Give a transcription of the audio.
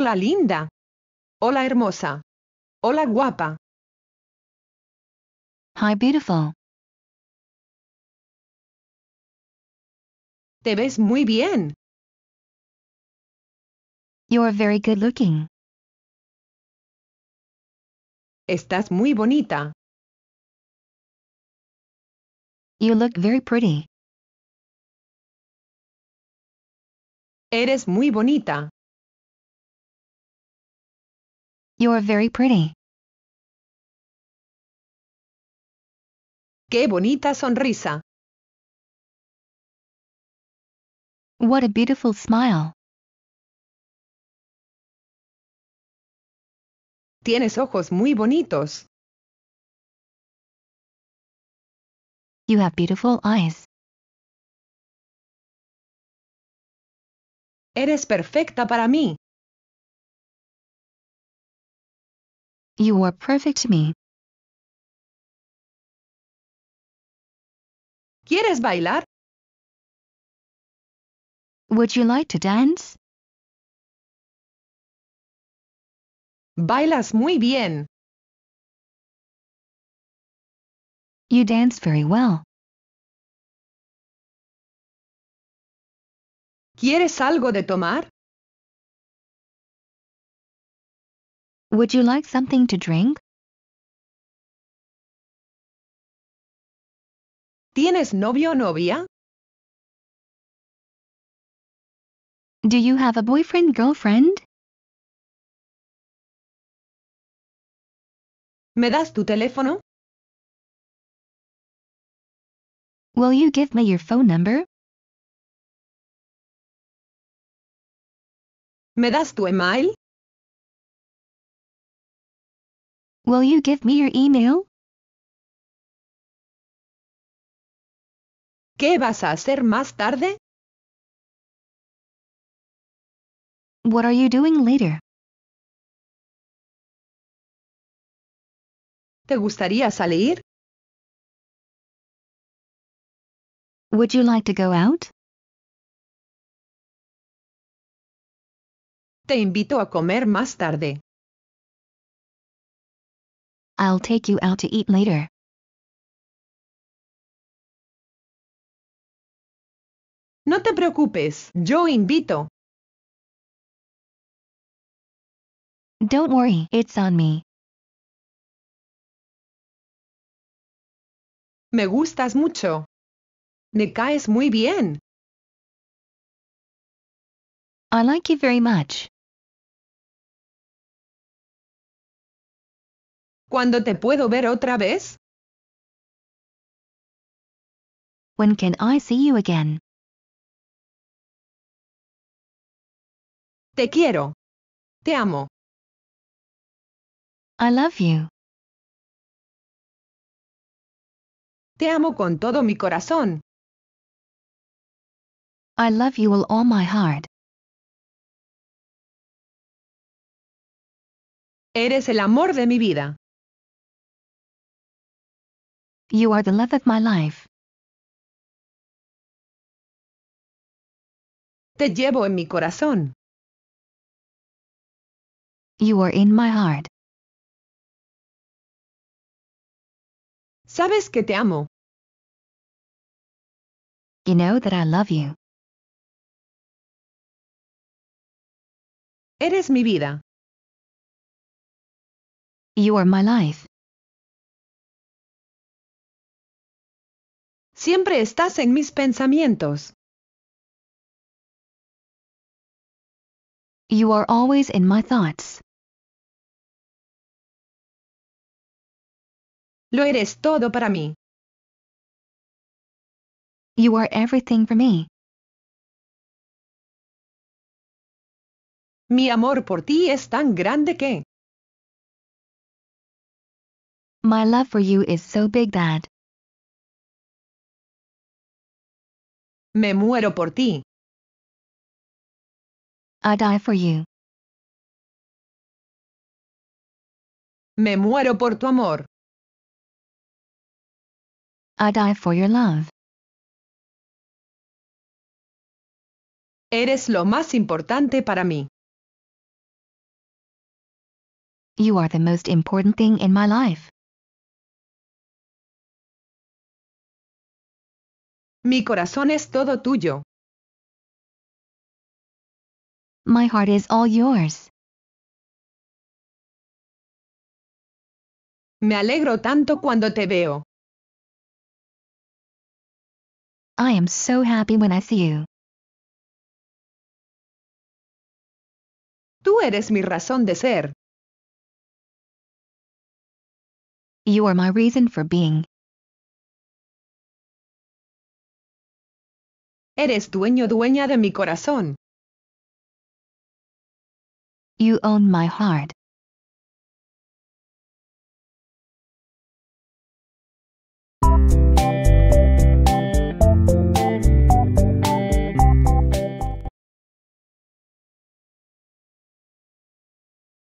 Hola linda. Hola hermosa. Hola guapa. Hi beautiful. Te ves muy bien. You are very good looking. Estás muy bonita. You look very pretty. Eres muy bonita. You're very pretty. Qué bonita sonrisa. What a beautiful smile. Tienes ojos muy bonitos. You have beautiful eyes. Eres perfecta para mí. You are perfect to me. ¿Quieres bailar? Would you like to dance? Bailas muy bien. You dance very well. ¿Quieres algo de tomar? Would you like something to drink? ¿Tienes novio o novia? Do you have a boyfriend girlfriend? ¿Me das tu teléfono? Will you give me your phone number? ¿Me das tu email? Will you give me your email? ¿Qué vas a hacer más tarde? What are you doing later? ¿Te gustaría salir? Would you like to go out? Te invito a comer más tarde. I'll take you out to eat later. No te preocupes, yo invito. Don't worry, it's on me. Me gustas mucho. Me caes muy bien. I like you very much. ¿Cuándo te puedo ver otra vez? When can I see you again? Te quiero. Te amo. I love you. Te amo con todo mi corazón. I love you with all my heart. Eres el amor de mi vida. You are the love of my life. Te llevo en mi corazón. You are in my heart. Sabes que te amo. You know that I love you. Eres mi vida. You are my life. Siempre estás en mis pensamientos. You are always in my thoughts. Lo eres todo para mí. You are everything for me. Mi amor por ti es tan grande que. My love for you is so big that. Me muero por ti. I die for you. Me muero por tu amor. I die for your love. Eres lo más importante para mí. You are the most important thing in my life. Mi corazón es todo tuyo. My heart is all yours. Me alegro tanto cuando te veo. I am so happy when I see you. Tú eres mi razón de ser. You are my reason for being. Eres dueño dueña de mi corazón. You own my heart.